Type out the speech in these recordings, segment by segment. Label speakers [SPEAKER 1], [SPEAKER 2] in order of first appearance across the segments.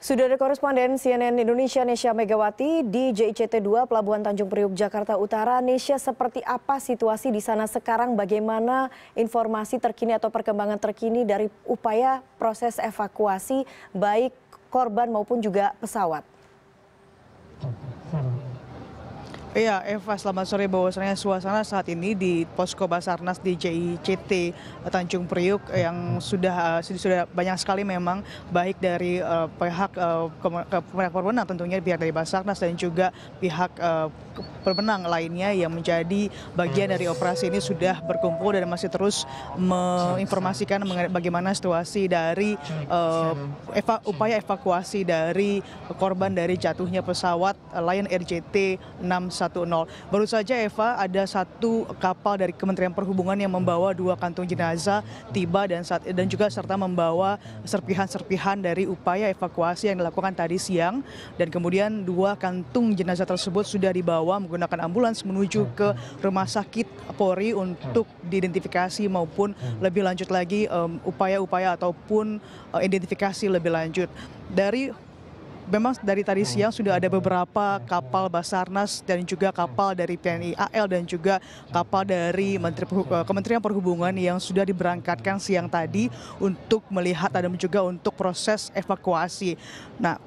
[SPEAKER 1] Sudah ada koresponden CNN Indonesia Nesya Megawati di JICT 2 Pelabuhan Tanjung Priuk Jakarta Utara. Nesya, seperti apa situasi di sana sekarang? Bagaimana informasi terkini atau perkembangan terkini dari upaya proses evakuasi baik korban maupun juga pesawat?
[SPEAKER 2] Iya, Eva, selamat sore. Bahwasannya suasana saat ini di Posko Basarnas di JICT eh, Tanjung Priuk eh, yang eh, sudah sudah banyak sekali memang baik dari uh, pihak uh, pihak pemenang tentunya pihak dari Basarnas dan juga pihak uh, pemenang lainnya yang menjadi bagian dari operasi ini sudah berkumpul dan masih terus menginformasikan bagaimana situasi dari uh, eva, upaya evakuasi dari korban dari jatuhnya pesawat Lion Air JT 6 110. Baru saja Eva ada satu kapal dari Kementerian Perhubungan yang membawa dua kantung jenazah tiba dan saat dan juga serta membawa serpihan-serpihan dari upaya evakuasi yang dilakukan tadi siang dan kemudian dua kantung jenazah tersebut sudah dibawa menggunakan ambulans menuju ke rumah sakit Polri untuk diidentifikasi maupun lebih lanjut lagi upaya-upaya um, ataupun uh, identifikasi lebih lanjut dari memang dari tadi hmm. siang sudah ada beberapa kapal Basarnas dan juga kapal dari PNI AL dan juga kapal dari Menteri eh, Kementerian Perhubungan yang sudah diberangkatkan siang tadi untuk melihat dan juga untuk proses evakuasi. Nah,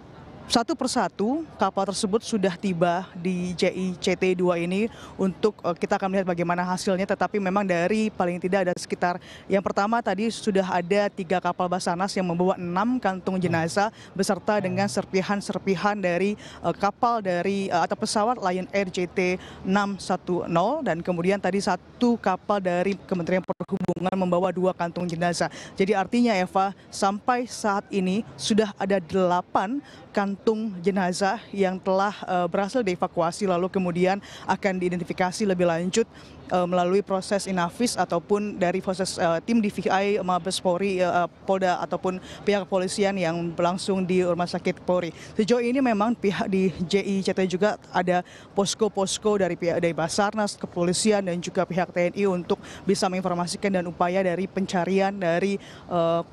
[SPEAKER 2] satu persatu kapal tersebut sudah tiba di JICT 2 ini untuk eh, kita akan melihat bagaimana hasilnya tetapi memang dari paling tidak ada sekitar yang pertama tadi sudah ada tiga kapal Basarnas yang membawa enam kantung jenazah beserta dengan serpihan-serpihan dari eh, kapal dari eh, atau pesawat Lion Air JT 610 dan kemudian tadi satu kapal dari Kementerian Perhubungan membawa dua kantung jenazah. Jadi artinya Eva sampai saat ini sudah ada delapan kantung kantung jenazah yang telah eh, berhasil dievakuasi lalu kemudian akan diidentifikasi lebih lanjut eh, melalui proses inafis ataupun dari proses eh, tim DVI Mabes Polri Polda ataupun pihak kepolisian yang berlangsung di Rumah Sakit Polri. Sejauh ini memang pihak di JICT juga ada posko-posko dari pihak dari Basarnas, kepolisian dan juga pihak TNI untuk bisa menginformasikan dan upaya dari pencarian dari uh,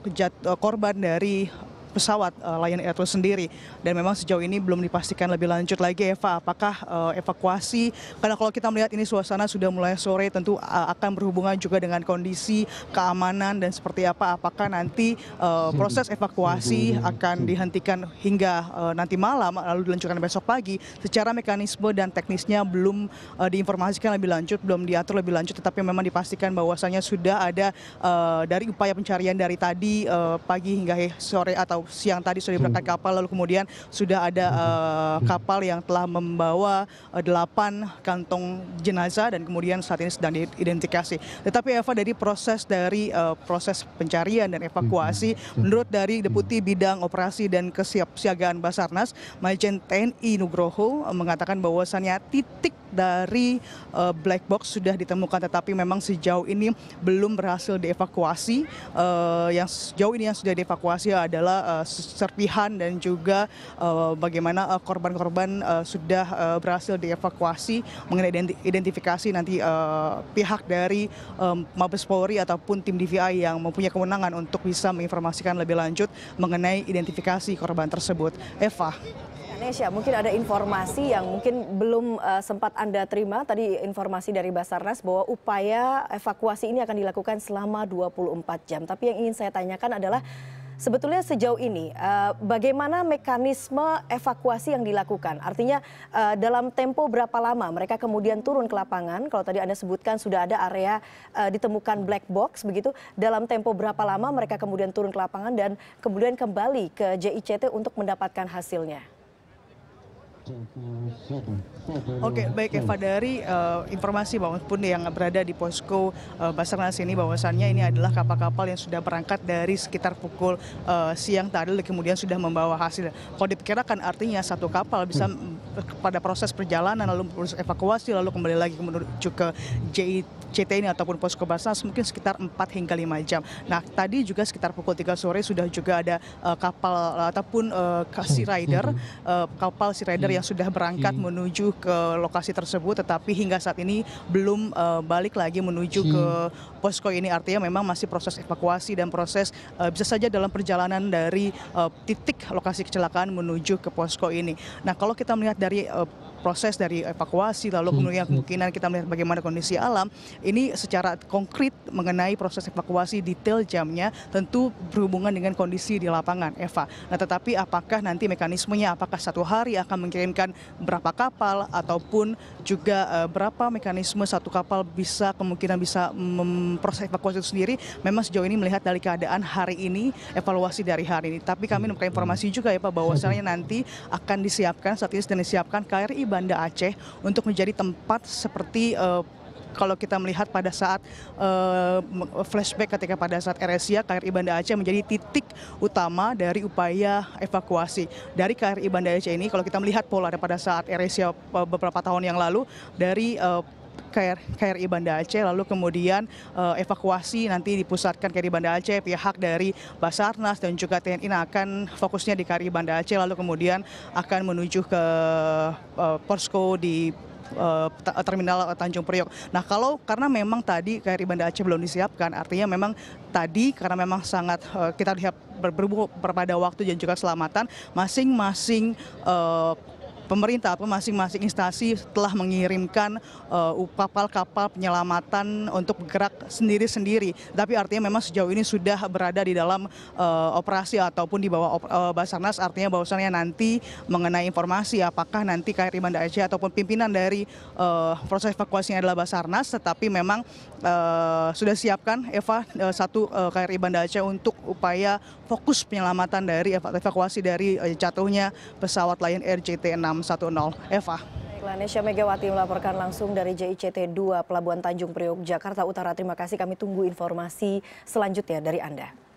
[SPEAKER 2] korban dari pesawat uh, Lion Air itu sendiri. Dan memang sejauh ini belum dipastikan lebih lanjut lagi Eva apakah uh, evakuasi karena kalau kita melihat ini suasana sudah mulai sore tentu eh, akan berhubungan juga dengan kondisi keamanan dan seperti apa apakah nanti uh, proses evakuasi akan dihentikan hingga uh, nanti malam lalu dilanjutkan besok pagi secara mekanisme dan teknisnya belum uh, diinformasikan lebih lanjut, belum diatur lebih lanjut tetapi memang dipastikan bahwasannya sudah ada uh, dari upaya pencarian dari tadi uh, pagi hingga sore atau siang tadi sudah berangkat hmm. kapal lalu kemudian sudah ada hmm. eh, kapal yang telah membawa eh, delapan kantong jenazah dan kemudian saat ini sedang diidentifikasi. Tetapi Eva dari proses dari eh, proses pencarian dan evakuasi hmm. menurut dari Deputi Bidang Operasi dan Kesiapsiagaan Basarnas Majen TNI Nugroho mengatakan bahwasannya titik dari uh, black box sudah ditemukan tetapi memang sejauh ini belum berhasil dievakuasi. Uh, yang sejauh ini yang sudah dievakuasi adalah uh, serpihan dan juga uh, bagaimana korban-korban uh, uh, sudah uh, berhasil dievakuasi mengenai identifikasi nanti uh, pihak dari um, Mabes Polri ataupun tim DVI yang mempunyai kewenangan untuk bisa menginformasikan lebih lanjut mengenai identifikasi korban tersebut. Eva.
[SPEAKER 1] Nesya, mungkin ada informasi yang mungkin belum uh, sempat Anda terima tadi informasi dari Basarnas bahwa upaya evakuasi ini akan dilakukan selama 24 jam. Tapi yang ingin saya tanyakan adalah sebetulnya sejauh ini uh, bagaimana mekanisme evakuasi yang dilakukan? Artinya uh, dalam tempo berapa lama mereka kemudian turun ke lapangan? Kalau tadi Anda sebutkan sudah ada area uh, ditemukan black box begitu, dalam tempo berapa lama mereka kemudian turun ke lapangan dan kemudian kembali ke JICT untuk mendapatkan hasilnya?
[SPEAKER 2] Oke, okay, baik Eva dari uh, informasi maupun yang berada di posko uh, Basarnas ini bahwasannya ini adalah kapal-kapal yang sudah berangkat dari sekitar pukul uh, siang tadi kemudian sudah membawa hasil. Kalau diperkirakan artinya satu kapal bisa pada proses perjalanan lalu proses evakuasi lalu kembali lagi menuju ke JICT ini ataupun posko Basarnas mungkin sekitar 4 hingga 5 jam. Nah, tadi juga sekitar pukul 3 sore sudah juga ada uh, kapal ataupun uh, sea rider uh, kapal sea rider yang yang sudah berangkat iya. menuju ke lokasi tersebut tetapi hingga saat ini belum eh, balik lagi menuju iya. ke posko ini artinya memang masih proses evakuasi dan proses eh, bisa saja dalam perjalanan dari eh, titik lokasi kecelakaan menuju ke posko ini. Nah, kalau kita melihat dari proses dari evakuasi lalu hmm, kemudian hmm. kemungkinan kita melihat bagaimana kondisi alam ini secara konkret mengenai proses evakuasi detail jamnya tentu berhubungan dengan kondisi di lapangan Eva. Nah tetapi apakah nanti mekanismenya apakah satu hari akan mengirimkan berapa kapal ataupun juga eh, berapa mekanisme satu kapal bisa kemungkinan bisa memproses evakuasi itu sendiri memang sejauh ini melihat dari keadaan hari ini evaluasi dari hari ini. Tapi kami menemukan hmm. informasi juga ya Pak bahwasanya nanti akan disiapkan saat ini sedang disiapkan KRI Banda Aceh untuk menjadi tempat seperti uh, kalau kita melihat pada saat uh, flashback ketika pada saat RSIA KRI Banda Aceh menjadi titik utama dari upaya evakuasi dari KRI Banda Aceh ini kalau kita melihat pola pada saat RSIA eh, beberapa tahun yang lalu dari uh, KRI Banda Aceh lalu kemudian uh, evakuasi nanti dipusatkan KRI Banda Aceh pihak dari Basarnas dan juga TNI nah, akan fokusnya di KRI Banda Aceh lalu kemudian akan menuju ke uh, posko di eh, terminal Tanjung Priok. Nah kalau karena memang tadi KRI Banda Aceh belum disiapkan, artinya memang tadi karena memang sangat kita lihat berhubung pada waktu dan juga keselamatan masing-masing pemerintah atau masing-masing instansi telah mengirimkan eh, kapal-kapal uh, penyelamatan untuk bergerak sendiri-sendiri. Tapi artinya memang sejauh ini sudah berada di dalam uh, operasi ataupun di bawah uh, Basarnas artinya bahwasannya nanti mengenai informasi apakah nanti KRI Banda Aceh ataupun pimpinan dari uh, proses evakuasinya adalah Basarnas tetapi memang uh, sudah siapkan Eva uh, satu uh, KRI Banda Aceh untuk upaya fokus penyelamatan dari evakuasi dari jatuhnya pesawat Lion Air JT6 610. Eva.
[SPEAKER 1] Lanesha Megawati melaporkan langsung dari JICT 2 Pelabuhan Tanjung Priok, Jakarta Utara. Terima kasih kami tunggu informasi
[SPEAKER 2] selanjutnya dari Anda.